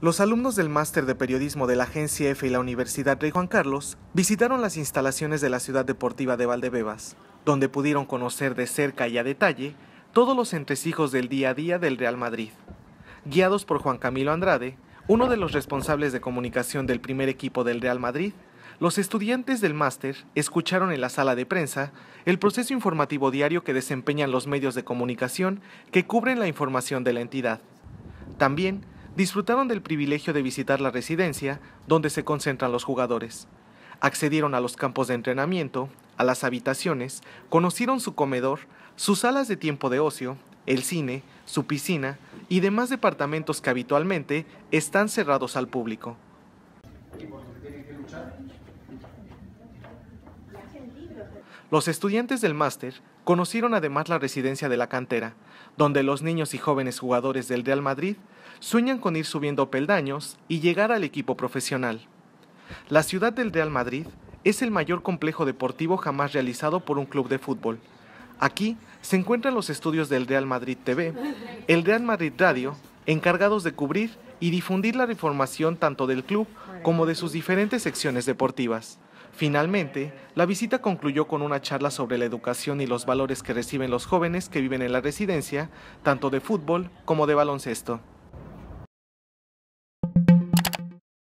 Los alumnos del Máster de Periodismo de la Agencia F y la Universidad Rey Juan Carlos visitaron las instalaciones de la ciudad deportiva de Valdebebas, donde pudieron conocer de cerca y a detalle todos los entresijos del día a día del Real Madrid. Guiados por Juan Camilo Andrade, uno de los responsables de comunicación del primer equipo del Real Madrid, los estudiantes del máster escucharon en la sala de prensa el proceso informativo diario que desempeñan los medios de comunicación que cubren la información de la entidad. También disfrutaron del privilegio de visitar la residencia donde se concentran los jugadores. Accedieron a los campos de entrenamiento, a las habitaciones, conocieron su comedor, sus salas de tiempo de ocio, el cine, su piscina y demás departamentos que habitualmente están cerrados al público. Los estudiantes del máster conocieron además la residencia de la cantera, donde los niños y jóvenes jugadores del Real Madrid sueñan con ir subiendo peldaños y llegar al equipo profesional. La ciudad del Real Madrid es el mayor complejo deportivo jamás realizado por un club de fútbol. Aquí se encuentran los estudios del Real Madrid TV, el Real Madrid Radio, encargados de cubrir y difundir la información tanto del club como de sus diferentes secciones deportivas. Finalmente, la visita concluyó con una charla sobre la educación y los valores que reciben los jóvenes que viven en la residencia, tanto de fútbol como de baloncesto.